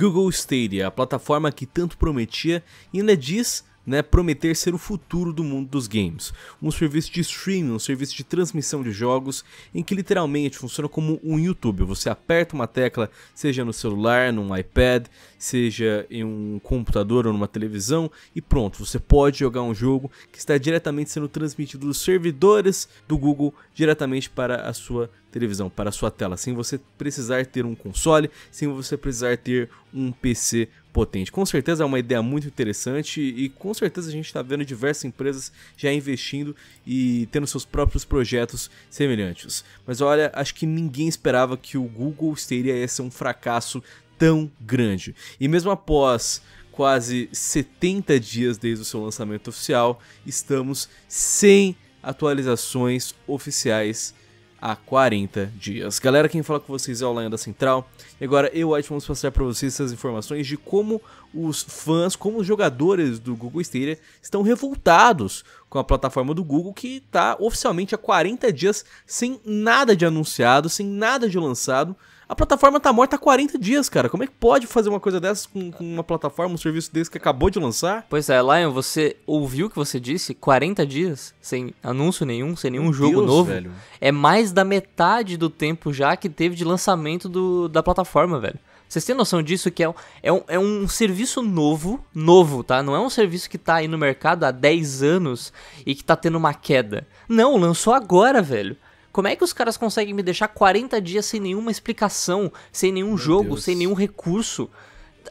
Google Stadia, a plataforma que tanto prometia e ainda diz né, prometer ser o futuro do mundo dos games. Um serviço de streaming, um serviço de transmissão de jogos, em que literalmente funciona como um YouTube. Você aperta uma tecla, seja no celular, num iPad, seja em um computador ou numa televisão, e pronto, você pode jogar um jogo que está diretamente sendo transmitido dos servidores do Google diretamente para a sua televisão para sua tela sem você precisar ter um console, sem você precisar ter um PC potente. Com certeza é uma ideia muito interessante e com certeza a gente está vendo diversas empresas já investindo e tendo seus próprios projetos semelhantes. Mas olha, acho que ninguém esperava que o Google Stadia ia ser um fracasso tão grande. E mesmo após quase 70 dias desde o seu lançamento oficial, estamos sem atualizações oficiais a 40 dias. Galera, quem fala com vocês é o Lion da Central. E agora eu, White, vamos passar para vocês essas informações de como os fãs, como os jogadores do Google Stadia estão revoltados com a plataforma do Google que está oficialmente há 40 dias sem nada de anunciado, sem nada de lançado. A plataforma tá morta há 40 dias, cara. Como é que pode fazer uma coisa dessas com, com uma plataforma, um serviço desse que acabou de lançar? Pois é, Lion, você ouviu o que você disse? 40 dias sem anúncio nenhum, sem nenhum Meu jogo Deus, novo. Velho. É mais da metade do tempo já que teve de lançamento do, da plataforma, velho. Vocês têm noção disso que é um, é, um, é um serviço novo, novo, tá? Não é um serviço que tá aí no mercado há 10 anos e que tá tendo uma queda. Não, lançou agora, velho. Como é que os caras conseguem me deixar 40 dias sem nenhuma explicação, sem nenhum Meu jogo, Deus. sem nenhum recurso?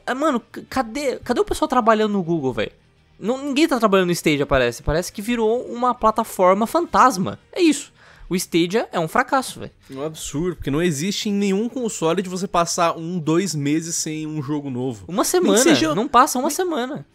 Ah, mano, cadê, cadê o pessoal trabalhando no Google, velho? Ninguém tá trabalhando no Stadia, parece. Parece que virou uma plataforma fantasma. É isso. O Stadia é um fracasso, velho. É um absurdo, porque não existe em nenhum console de você passar um, dois meses sem um jogo novo. Uma semana. Seja... Não passa uma nem... semana.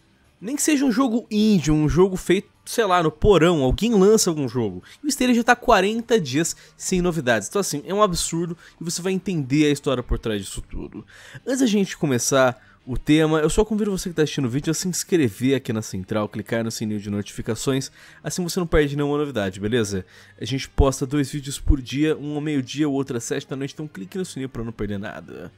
Nem que seja um jogo indie, um jogo feito sei lá, no porão, alguém lança algum jogo. E o Stadia já está 40 dias sem novidades. Então, assim, é um absurdo e você vai entender a história por trás disso tudo. Antes da gente começar o tema, eu só convido você que está assistindo o vídeo a se inscrever aqui na central, clicar no sininho de notificações, assim você não perde nenhuma novidade, beleza? A gente posta dois vídeos por dia, um ao meio-dia, o outro às 7 da noite, então clique no sininho para não perder nada.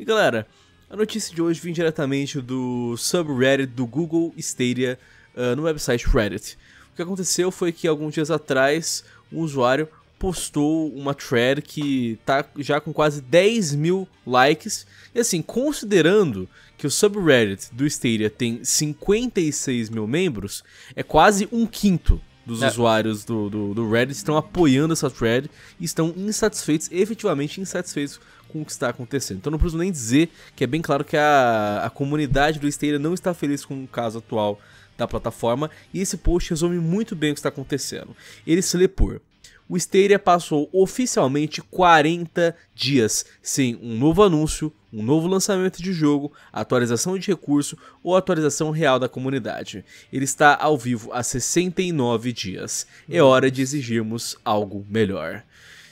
E galera, a notícia de hoje vem diretamente do subreddit do Google Stadia ah, no website Reddit. O que aconteceu foi que alguns dias atrás um usuário postou uma thread que tá já com quase 10 mil likes. E assim, considerando que o subreddit do Stadia tem 56 mil membros, é quase um quinto dos é. usuários do, do, do, Reddit estão apoiando essa thread e estão insatisfeitos, efetivamente insatisfeitos com o que está acontecendo. Então não preciso nem dizer que é bem claro que a, a comunidade do Stadia não está feliz com o caso atual da plataforma e esse post resume muito bem o que está acontecendo. Ele se lê por o Stadia passou oficialmente 40 dias sem um novo anúncio, um novo lançamento de jogo, atualização de recurso ou atualização real da comunidade. Ele está ao vivo há 69 dias. É hora de exigirmos algo melhor.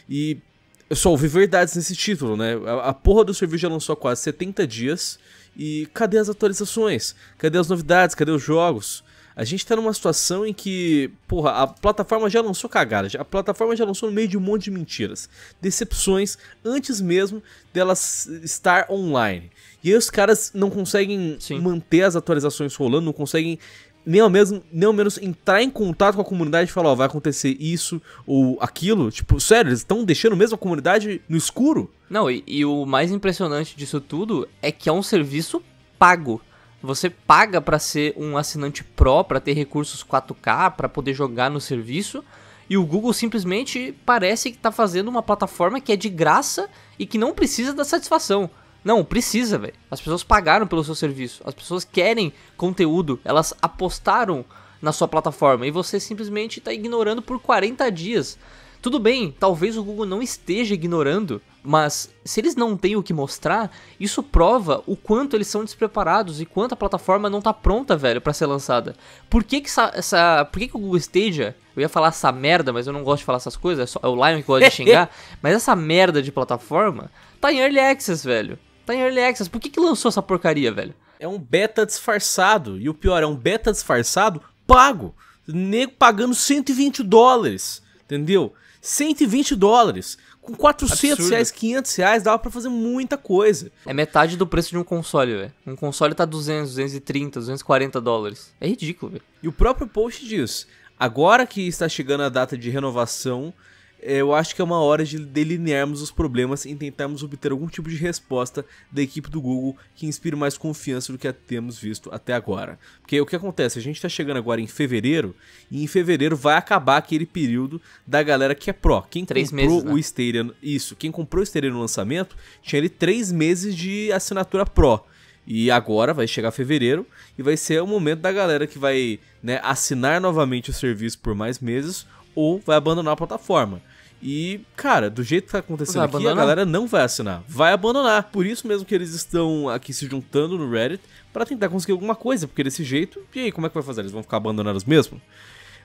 E eu só ouvi verdades nesse título, né? A porra do serviço já lançou há quase 70 dias e cadê as atualizações? Cadê as novidades? Cadê os jogos? A gente tá numa situação em que, porra, a plataforma já lançou cagada, a plataforma já lançou no meio de um monte de mentiras, decepções, antes mesmo delas estar online. E aí os caras não conseguem Sim. manter as atualizações rolando, não conseguem nem ao, mesmo, nem ao menos entrar em contato com a comunidade e falar, ó, oh, vai acontecer isso ou aquilo. Tipo, sério, eles estão deixando mesmo a comunidade no escuro? Não, e, e o mais impressionante disso tudo é que é um serviço pago. Você paga para ser um assinante pro, para ter recursos 4K, para poder jogar no serviço. E o Google simplesmente parece que está fazendo uma plataforma que é de graça e que não precisa da satisfação. Não, precisa, velho. As pessoas pagaram pelo seu serviço. As pessoas querem conteúdo. Elas apostaram na sua plataforma e você simplesmente está ignorando por 40 dias. Tudo bem, talvez o Google não esteja ignorando, mas se eles não têm o que mostrar, isso prova o quanto eles são despreparados e quanto a plataforma não tá pronta, velho, para ser lançada. Por que que essa, essa, por que que o Google Stadia, eu ia falar essa merda, mas eu não gosto de falar essas coisas, é, só, é o Lion que gosta de xingar, mas essa merda de plataforma tá em early access, velho. Tá em Early Access. Por que, que lançou essa porcaria, velho? É um beta disfarçado. E o pior, é um beta disfarçado pago. Nego pagando 120 dólares. Entendeu? 120 dólares. Com 400 Absurdo. reais, 500 reais, dava pra fazer muita coisa. É metade do preço de um console, velho. Um console tá 200, 230, 240 dólares. É ridículo, velho. E o próprio post diz: agora que está chegando a data de renovação eu acho que é uma hora de delinearmos os problemas e tentarmos obter algum tipo de resposta da equipe do Google que inspire mais confiança do que temos visto até agora. Porque o que acontece? A gente está chegando agora em fevereiro e em fevereiro vai acabar aquele período da galera que é pró. Quem três comprou meses, né? o Stereo, isso, quem comprou o no lançamento tinha ele três meses de assinatura pró. E agora vai chegar fevereiro e vai ser o momento da galera que vai né, assinar novamente o serviço por mais meses ou vai abandonar a plataforma. E, cara, do jeito que tá acontecendo aqui, a galera não vai assinar. Vai abandonar. Por isso mesmo que eles estão aqui se juntando no Reddit para tentar conseguir alguma coisa, porque desse jeito, e aí, como é que vai fazer? Eles vão ficar abandonados mesmo?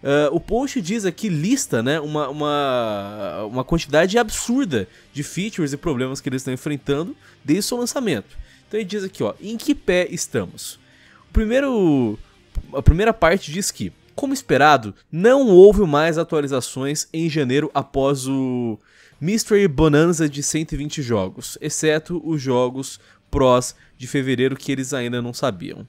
Uh, o post diz aqui, lista, né, uma, uma, uma quantidade absurda de features e problemas que eles estão enfrentando desde o seu lançamento. Então ele diz aqui, ó, em que pé estamos? O primeiro, a primeira parte diz que como esperado, não houve mais atualizações em janeiro após o Mystery Bonanza de 120 jogos, exceto os jogos Pros de fevereiro que eles ainda não sabiam.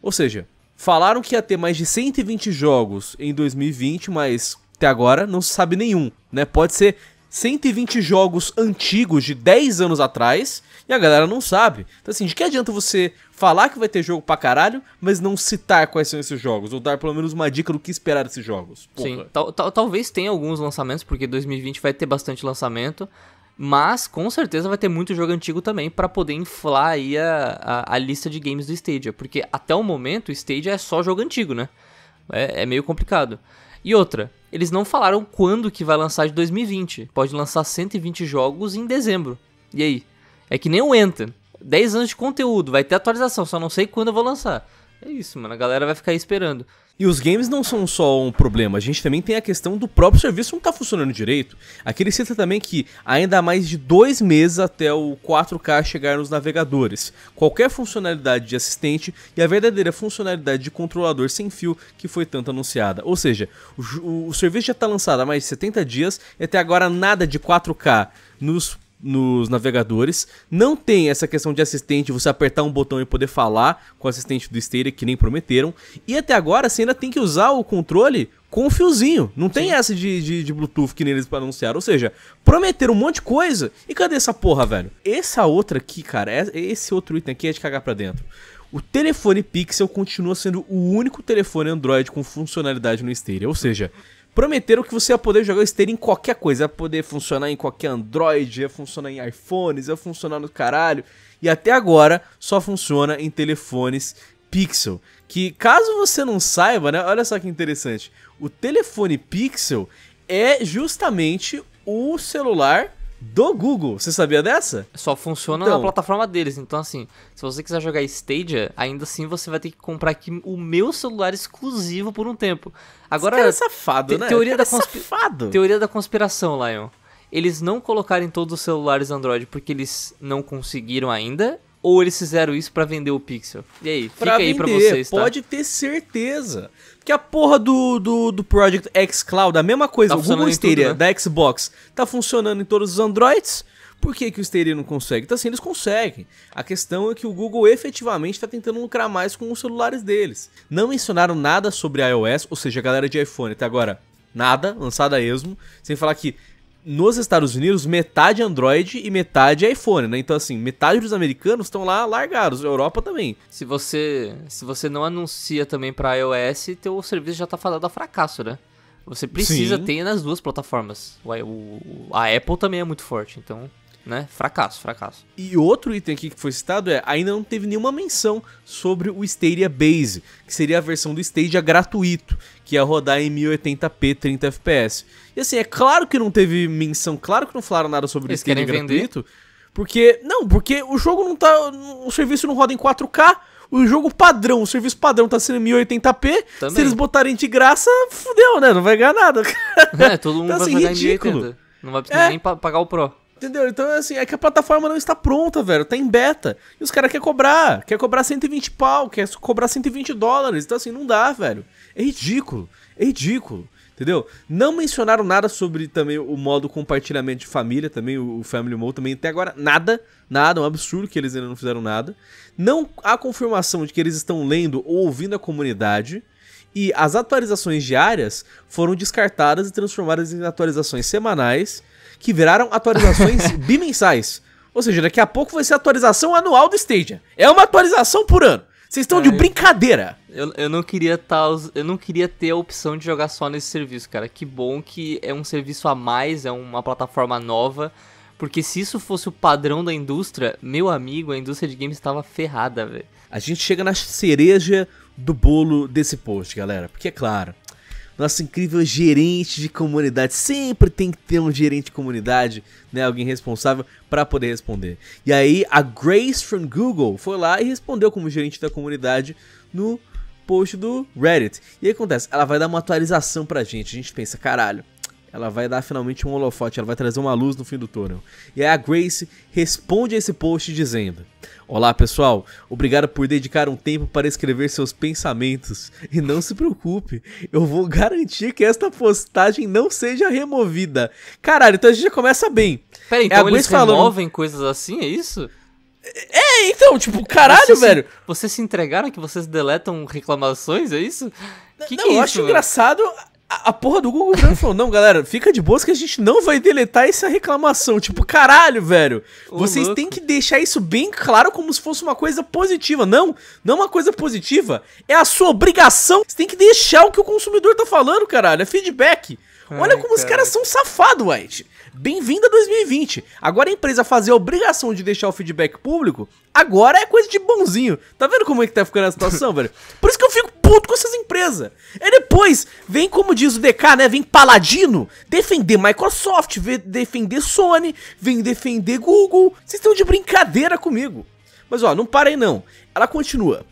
Ou seja, falaram que ia ter mais de 120 jogos em 2020, mas até agora não se sabe nenhum, né? Pode ser 120 jogos antigos de 10 anos atrás e a galera não sabe. Então, assim, de que adianta você falar que vai ter jogo pra caralho, mas não citar quais são esses jogos, ou dar pelo menos uma dica do que esperar desses jogos? Porra. Sim, tal, tal, talvez tenha alguns lançamentos, porque 2020 vai ter bastante lançamento. Mas com certeza vai ter muito jogo antigo também para poder inflar aí a, a, a, lista de games do Stadia. Porque até o momento o Stadia é só jogo antigo, né? é, é meio complicado. E outra, eles não falaram quando que vai lançar de 2020. Pode lançar 120 jogos em dezembro. E aí? É que nem o Anthem. 10 anos de conteúdo, vai ter atualização, só não sei quando eu vou lançar. É isso, mano. A galera vai ficar aí esperando. E os games não são só um problema, a gente também tem a questão do próprio serviço não estar tá funcionando direito. Aqui ele cita também que ainda há mais de dois meses até o 4K chegar nos navegadores. Qualquer funcionalidade de assistente e a verdadeira funcionalidade de controlador sem fio que foi tanto anunciada. Ou seja, o, o, o serviço já está lançado há mais de 70 dias e até agora nada de 4K nos nos navegadores. Não tem essa questão de assistente, você apertar um botão e poder falar com o assistente do Stereo, que nem prometeram. E até agora você ainda tem que usar o controle com o fiozinho. Não Sim. tem essa de, de, de, Bluetooth que eles pra anunciar. Ou seja, prometeram um monte de coisa. E cadê essa porra, velho? Essa outra aqui, cara, é, esse outro item aqui é de cagar pra dentro. O telefone Pixel continua sendo o único telefone Android com funcionalidade no Stereo. Ou seja, prometeram que você ia poder jogar o Stadia em qualquer coisa. Ia poder funcionar em qualquer Android, ia funcionar em iPhones, ia funcionar no caralho. E até agora só funciona em telefones Pixel. Que caso você não saiba, né? Olha só que interessante. O telefone Pixel é justamente o celular do Google. Você sabia dessa? Só funciona então. na plataforma deles. Então, assim, se você quiser jogar Stadia, ainda assim você vai ter que comprar aqui o meu celular exclusivo por um tempo. Agora, Esse cara é safado, te né? Teoria, cara da é conspi... é safado. teoria da conspiração, Lion. Eles não colocaram em todos os celulares Android porque eles não conseguiram ainda, ou eles fizeram isso para vender o Pixel? E aí, pra fica vender, aí para vocês, tá? Pode ter certeza que a porra do, do, do Project X Cloud, a mesma coisa, tá o Google Stadia tudo, né? da Xbox, tá funcionando em todos os Androids. Por que, que o Stadia não consegue? Então, assim, eles conseguem. A questão é que o Google efetivamente está tentando lucrar mais com os celulares deles. Não mencionaram nada sobre iOS, ou seja, a galera de iPhone até agora, nada, lançada a esmo. Sem falar que nos Estados Unidos, metade Android e metade iPhone, né? Então, assim, metade dos americanos estão lá largados, Europa também. Se você se você não anuncia também para iOS, teu serviço já tá falado a fracasso, né? Você precisa Sim. ter nas duas plataformas. O, o, a Apple também é muito forte, então né? Fracasso, fracasso. E outro item aqui que foi citado é, ainda não teve nenhuma menção sobre o Stadia Base, que seria a versão do Stadia gratuito, que ia rodar em 1080p 30 fps. E assim, é claro que não teve menção, claro que não falaram nada sobre Eles o Stadia gratuito, porque não, porque o jogo não tá, o serviço não roda em 4K. O jogo padrão, o serviço padrão tá sendo 1080p. Também. Se eles botarem de graça, fudeu, né? Não vai ganhar nada. É, todo mundo tá, assim, vai ridículo. Não vai precisar é. nem pagar o Pro. Entendeu? Então, assim, é que a plataforma não está pronta, velho. Tá em beta. E os caras querem cobrar. Quer cobrar 120 pau, quer cobrar 120 dólares. Então, assim, não dá, velho. É ridículo. É ridículo. Entendeu? Não mencionaram nada sobre também o modo compartilhamento de família, também o Family Mode, também até agora nada, nada, é um absurdo que eles ainda não fizeram nada. Não há confirmação de que eles estão lendo ou ouvindo a comunidade, e as atualizações diárias foram descartadas e transformadas em atualizações semanais, que viraram atualizações bimensais. Ou seja, daqui a pouco vai ser a atualização anual do Stadia. É uma atualização por ano. Vocês estão de é, brincadeira. Eu, eu não queria tá, eu não queria ter a opção de jogar só nesse serviço, cara. Que bom que é um serviço a mais, é uma plataforma nova. Porque se isso fosse o padrão da indústria, meu amigo, a indústria de games estava ferrada, velho. A gente chega na cereja do bolo desse post, galera. Porque é claro, nosso incrível gerente de comunidade. Sempre tem que ter um gerente de comunidade, né? Alguém responsável para poder responder. E aí a Grace from Google foi lá e respondeu como gerente da comunidade no post do Reddit. E aí acontece, ela vai dar uma atualização pra gente. A gente pensa, caralho, ela vai dar finalmente um holofote, ela vai trazer uma luz no fim do túnel. E aí a Grace responde a esse post dizendo: Olá pessoal, obrigado por dedicar um tempo para escrever seus pensamentos. E não se preocupe, eu vou garantir que esta postagem não seja removida. Caralho, então a gente já começa bem. Peraí, é então é eles falando... removem coisas assim, é isso? É, é então, tipo, caralho, vocês velho. Se, vocês se entregaram que vocês deletam reclamações, é isso? Que não, que é eu isso, acho velho? engraçado a, porra do Google Drive falou: não, galera, fica de boas que a gente não vai deletar essa reclamação. Tipo, caralho, velho. vocês têm que deixar isso bem claro como se fosse uma coisa positiva. Não, não uma coisa positiva. É a sua obrigação. Você tem que deixar o que o consumidor tá falando, caralho. É feedback. Ai, Olha como cara. os caras são safados, White. Bem-vindo a 2020. Agora a empresa fazer a obrigação de deixar o feedback público, agora é coisa de bonzinho. Tá vendo como é que tá ficando a situação, velho? Por isso que eu fico puto com essas empresas. E depois, vem como diz o DK, né? Vem paladino defender Microsoft, vem defender Sony, vem defender Google. Vocês estão de brincadeira comigo. Mas ó, não parei não. Ela continua.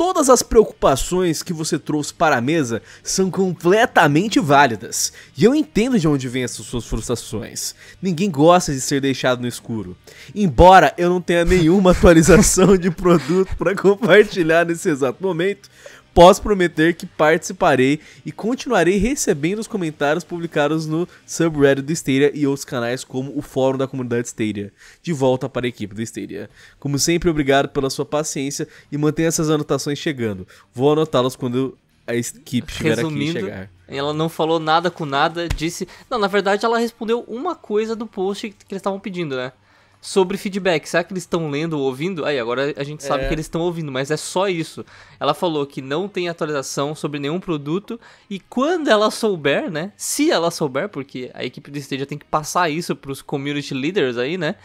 Todas as preocupações que você trouxe para a mesa são completamente válidas, e eu entendo de onde vêm essas suas frustrações. Ninguém gosta de ser deixado no escuro. Embora eu não tenha nenhuma atualização de produto para compartilhar nesse exato momento, Posso prometer que participarei e continuarei recebendo os comentários publicados no subreddit do Stadia e outros canais como o fórum da comunidade Stadia, de volta para a equipe do Stadia. Como sempre, obrigado pela sua paciência e mantenha essas anotações chegando. Vou anotá-las quando a equipe estiver aqui chegar. Ela não falou nada com nada, disse. Não, na verdade ela respondeu uma coisa do post que eles estavam pedindo, né? sobre feedback. Será que eles estão lendo ou ouvindo? Aí agora a gente sabe é. que eles estão ouvindo, mas é só isso. Ela falou que não tem atualização sobre nenhum produto e quando ela souber, né? Se ela souber, porque a equipe do Stadia tem que passar isso para os community leaders aí, né?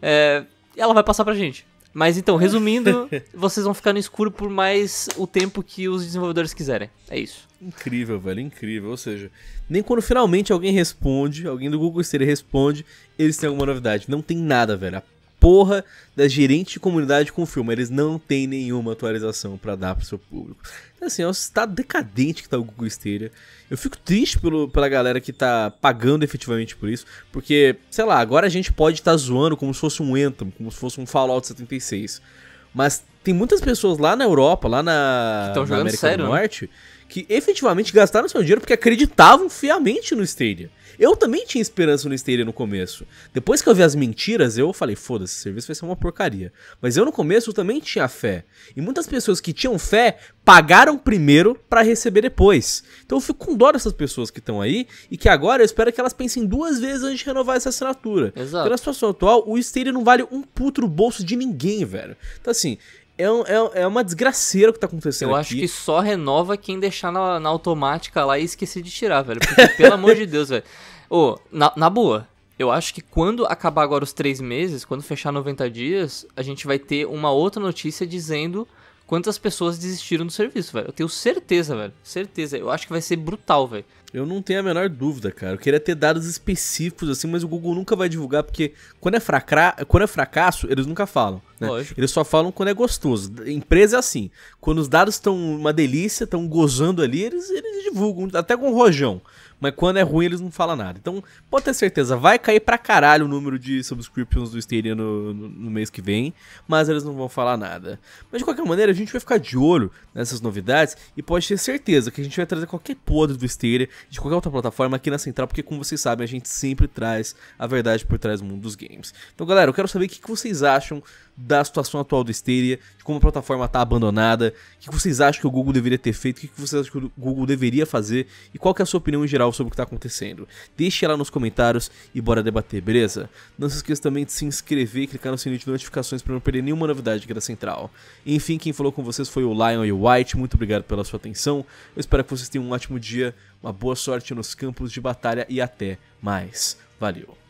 É, ela vai passar pra gente. Mas então, resumindo, vocês vão ficar no escuro por mais o tempo que os desenvolvedores quiserem. É isso. Incrível, velho, incrível. Ou seja, nem quando finalmente alguém responde, alguém do Google Stereo responde, eles têm alguma novidade. Não tem nada, velho porra da gerente de comunidade com o filme. Eles não têm nenhuma atualização para dar pro seu público. Então, assim, é o um estado decadente que tá o Google Stadia. Eu fico triste pelo, pela galera que tá pagando efetivamente por isso, porque, sei lá, agora a gente pode estar tá zoando como se fosse um Anthem, como se fosse um Fallout 76. Mas tem muitas pessoas lá na Europa, lá na, que na América sério, do né? Norte, né? que efetivamente gastaram seu dinheiro porque acreditavam fiamente no Stadia. Eu também tinha esperança no Stadia no começo. Depois que eu vi as mentiras, eu falei, foda-se, esse serviço vai ser uma porcaria. Mas eu no começo também tinha fé. E muitas pessoas que tinham fé pagaram primeiro para receber depois. Então eu fico com dó dessas pessoas que estão aí e que agora eu espero que elas pensem duas vezes antes de renovar essa assinatura. Exato. Porque na situação atual, o Stadia não vale um puto no bolso de ninguém, velho. Então assim, é, um, é, é uma desgraceira o que tá acontecendo. Eu aqui. acho que só renova quem deixar na, na automática lá e esquecer de tirar, velho. Porque, pelo amor de Deus, velho. Ô, na, na boa, eu acho que quando acabar agora os três meses, quando fechar 90 dias, a gente vai ter uma outra notícia dizendo quantas pessoas desistiram do serviço, velho. Eu tenho certeza, velho. Certeza. Eu acho que vai ser brutal, velho. Eu não tenho a menor dúvida, cara. Eu queria ter dados específicos assim, mas o Google nunca vai divulgar porque quando é, fracra... quando é fracasso, eles nunca falam. Né? Eles só falam quando é gostoso. Empresa é assim. Quando os dados estão uma delícia, estão gozando ali, eles, eles divulgam, até com rojão. Mas quando é ruim, eles não falam nada. Então, pode ter certeza, vai cair pra caralho o número de subscriptions do Stadia no, no, no mês que vem, mas eles não vão falar nada. Mas de qualquer maneira, a gente vai ficar de olho nessas novidades e pode ter certeza que a gente vai trazer qualquer podre do Stadia, de qualquer outra plataforma aqui na Central, porque como vocês sabem, a gente sempre traz a verdade por trás do mundo dos games. Então, galera, eu quero saber o que vocês acham da situação atual do Stadia, de como a plataforma está abandonada, o que vocês acham que o Google deveria ter feito, o que vocês acham que o Google deveria fazer e qual é a sua opinião em geral sobre o que está acontecendo. Deixe lá nos comentários e bora debater, beleza? Não se esqueça também de se inscrever e clicar no sininho de notificações para não perder nenhuma novidade aqui da Central. Enfim, quem falou com vocês foi o Lion e o White, muito obrigado pela sua atenção, eu espero que vocês tenham um ótimo dia, uma boa sorte nos campos de batalha e até mais. Valeu!